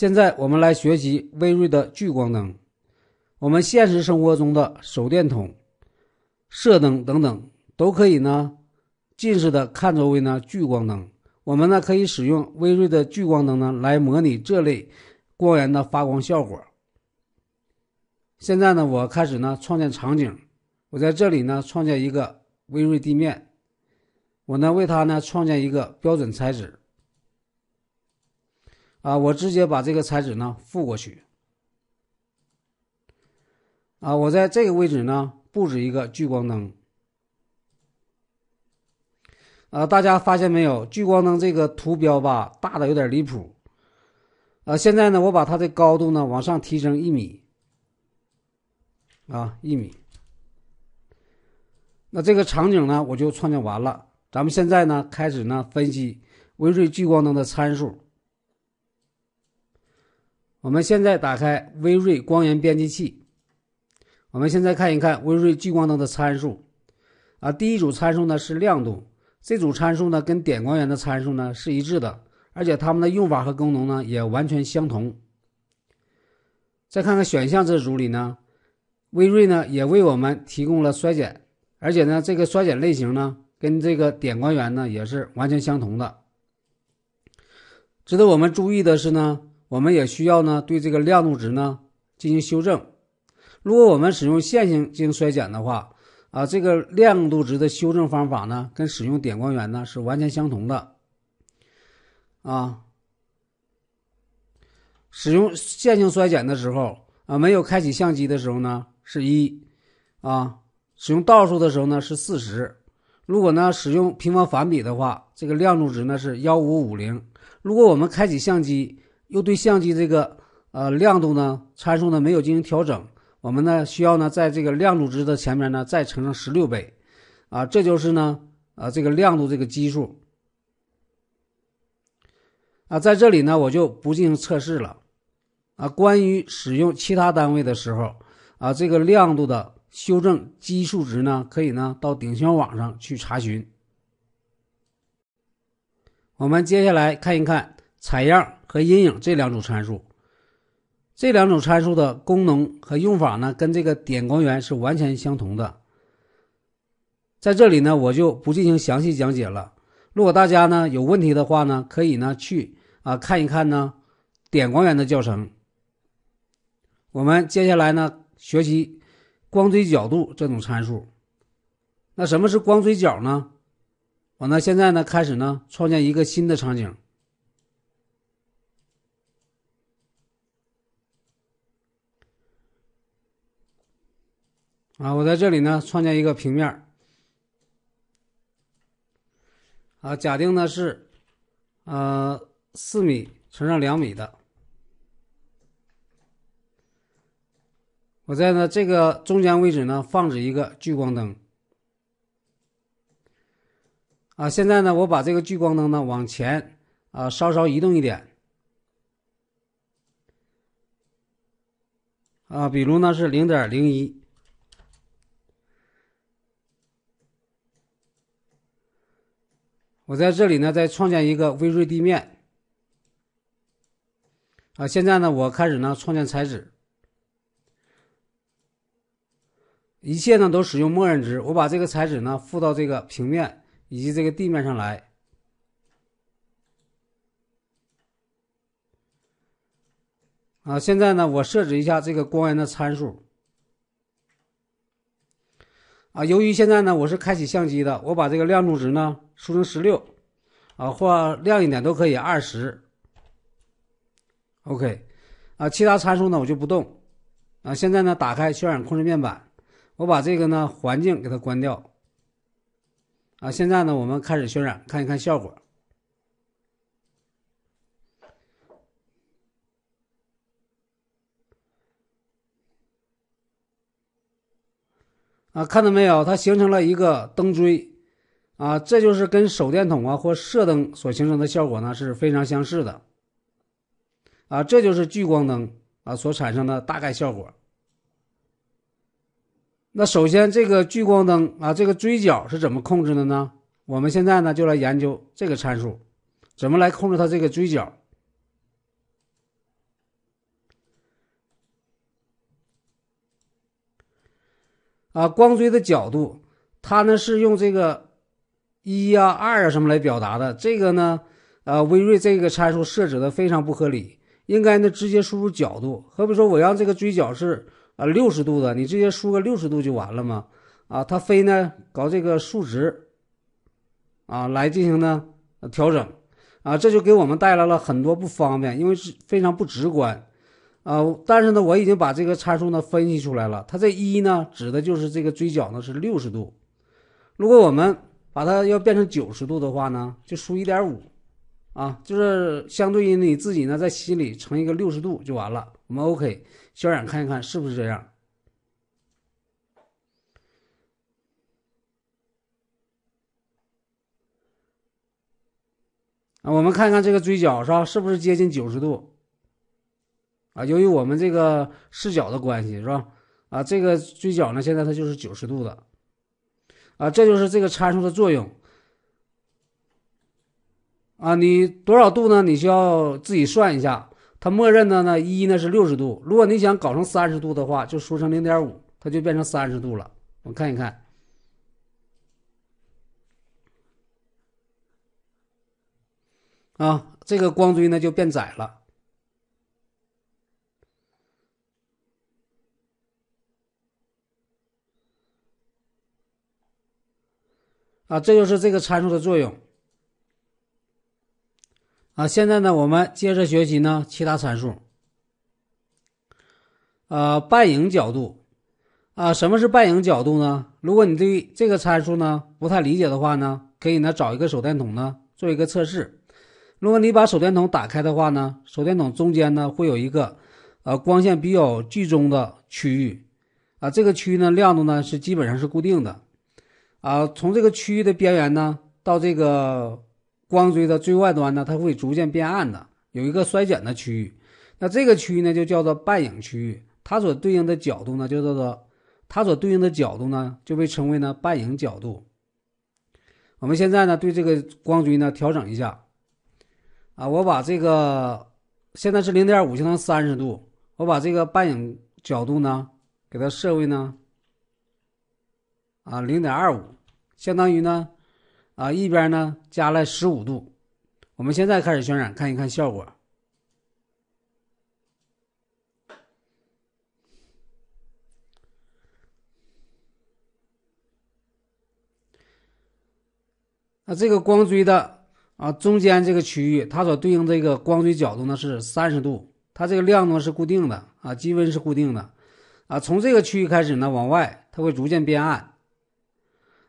现在我们来学习微锐的聚光灯。我们现实生活中的手电筒、射灯等等都可以呢，近视的看作为呢聚光灯。我们呢可以使用微锐的聚光灯呢来模拟这类光源的发光效果。现在呢我开始呢创建场景，我在这里呢创建一个微锐地面，我呢为它呢创建一个标准材质。啊，我直接把这个材质呢附过去。啊，我在这个位置呢布置一个聚光灯。啊，大家发现没有？聚光灯这个图标吧，大的有点离谱。啊，现在呢，我把它的高度呢往上提升一米。啊，一米。那这个场景呢，我就创建完了。咱们现在呢，开始呢分析微瑞聚光灯的参数。我们现在打开微锐光源编辑器，我们现在看一看微锐聚光灯的参数。啊，第一组参数呢是亮度，这组参数呢跟点光源的参数呢是一致的，而且它们的用法和功能呢也完全相同。再看看选项这组里呢，微瑞呢也为我们提供了衰减，而且呢这个衰减类型呢跟这个点光源呢也是完全相同的。值得我们注意的是呢。我们也需要呢对这个亮度值呢进行修正。如果我们使用线性进行衰减的话，啊，这个亮度值的修正方法呢跟使用点光源呢是完全相同的。啊，使用线性衰减的时候，啊，没有开启相机的时候呢是一，啊，使用倒数的时候呢是四十，如果呢使用平方反比的话，这个亮度值呢是幺五五零。如果我们开启相机，又对相机这个呃亮度呢参数呢没有进行调整，我们呢需要呢在这个亮度值的前面呢再乘上十六倍，啊，这就是呢啊这个亮度这个基数。啊，在这里呢我就不进行测试了，啊，关于使用其他单位的时候，啊这个亮度的修正基数值呢可以呢到顶效网上去查询。我们接下来看一看。采样和阴影这两组参数，这两种参数的功能和用法呢，跟这个点光源是完全相同的。在这里呢，我就不进行详细讲解了。如果大家呢有问题的话呢，可以呢去啊看一看呢点光源的教程。我们接下来呢学习光锥角度这种参数。那什么是光锥角呢？我呢现在呢开始呢创建一个新的场景，啊，我在这里呢，创建一个平面啊，假定呢是，呃，四米乘上两米的。我在呢这个中间位置呢放置一个聚光灯。啊，现在呢我把这个聚光灯呢往前啊稍稍移动一点。啊，比如呢是零点零一。我在这里呢，再创建一个微锐地面啊。现在呢，我开始呢创建材质，一切呢都使用默认值。我把这个材质呢附到这个平面以及这个地面上来啊。现在呢，我设置一下这个光源的参数啊。由于现在呢我是开启相机的，我把这个亮度值呢。输成十六，啊，或亮一点都可以，二十。OK，啊，其他参数呢我就不动，啊，现在呢打开渲染控制面板，我把这个呢环境给它关掉，啊，现在呢我们开始渲染，看一看效果。啊，看到没有？它形成了一个灯锥。啊，这就是跟手电筒啊或射灯所形成的效果呢，是非常相似的。啊，这就是聚光灯啊所产生的大概效果。那首先，这个聚光灯啊，这个锥角是怎么控制的呢？我们现在呢就来研究这个参数，怎么来控制它这个锥角。啊，光锥的角度，它呢是用这个。一啊，二啊，什么来表达的？这个呢，呃，威瑞这个参数设置的非常不合理，应该呢直接输入角度。比说，我让这个锥角是啊六十度的，你直接输个六十度就完了嘛。啊，它非呢搞这个数值，啊来进行呢调整，啊这就给我们带来了很多不方便，因为是非常不直观，啊。但是呢，我已经把这个参数呢分析出来了，它这一呢指的就是这个锥角呢是六十度，如果我们。把它要变成九十度的话呢，就输一点五，啊，就是相对于你自己呢，在心里乘一个六十度就完了。我们 OK，小冉看一看是不是这样？啊，我们看一看这个锥角是吧？是不是接近九十度？啊，由于我们这个视角的关系是吧？啊，这个锥角呢，现在它就是九十度的。啊，这就是这个参数的作用。啊，你多少度呢？你需要自己算一下。它默认的呢一呢是六十度，如果你想搞成三十度的话，就输成零点五，它就变成三十度了。我看一看。啊，这个光锥呢就变窄了。啊，这就是这个参数的作用。啊，现在呢，我们接着学习呢其他参数。呃，半影角度。啊，什么是半影角度呢？如果你对这个参数呢不太理解的话呢，可以呢找一个手电筒呢做一个测试。如果你把手电筒打开的话呢，手电筒中间呢会有一个呃光线比较聚中的区域。啊，这个区域呢亮度呢是基本上是固定的。啊，从这个区域的边缘呢，到这个光锥的最外端呢，它会逐渐变暗的，有一个衰减的区域。那这个区域呢，就叫做半影区域。它所对应的角度呢，叫做它所对应的角度呢，就被称为呢半影角度。我们现在呢，对这个光锥呢调整一下。啊，我把这个现在是零点五，相当三十度，我把这个半影角度呢，给它设为呢。啊，零点二五，相当于呢，啊一边呢加了十五度。我们现在开始渲染，看一看效果。啊，这个光锥的啊中间这个区域，它所对应这个光锥角度呢是三十度，它这个亮度是固定的啊，基温是固定的啊。从这个区域开始呢，往外它会逐渐变暗。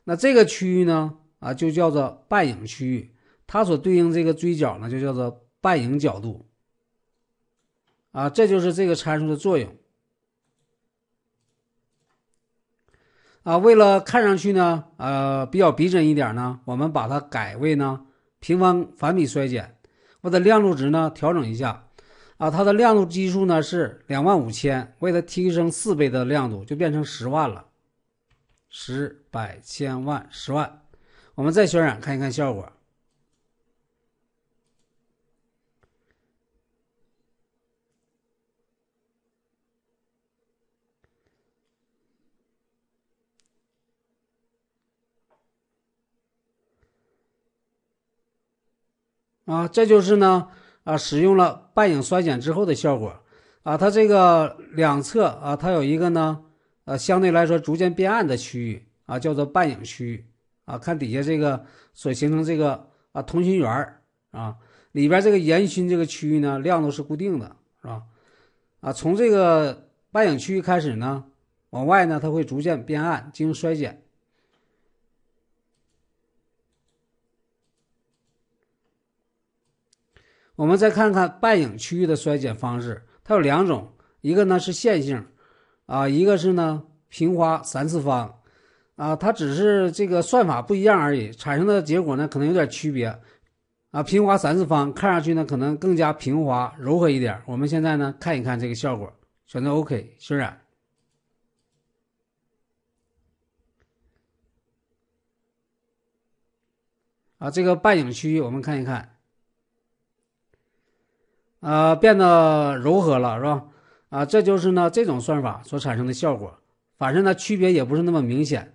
那这个区域呢，啊，就叫做半影区域，它所对应这个锥角呢，就叫做半影角度，啊，这就是这个参数的作用。啊，为了看上去呢，呃，比较逼真一点呢，我们把它改为呢平方反比衰减，我的亮度值呢调整一下，啊，它的亮度基数呢是两万五千，为了提升四倍的亮度，就变成十万了。十、百、千万、十万，我们再渲染看一看效果。啊，这就是呢，啊，使用了半影衰减之后的效果。啊，它这个两侧啊，它有一个呢。呃，相对来说逐渐变暗的区域啊，叫做半影区域啊。看底下这个所形成这个啊同心圆啊，里边这个圆心这个区域呢，亮度是固定的是吧？啊，从这个半影区域开始呢，往外呢，它会逐渐变暗，进行衰减。我们再看看半影区域的衰减方式，它有两种，一个呢是线性。啊，一个是呢平滑三次方，啊，它只是这个算法不一样而已，产生的结果呢可能有点区别。啊，平滑三次方看上去呢可能更加平滑柔和一点。我们现在呢看一看这个效果，选择 OK 渲染。啊，这个半影区域我们看一看，啊，变得柔和了，是吧？啊，这就是呢这种算法所产生的效果。反正呢，区别也不是那么明显。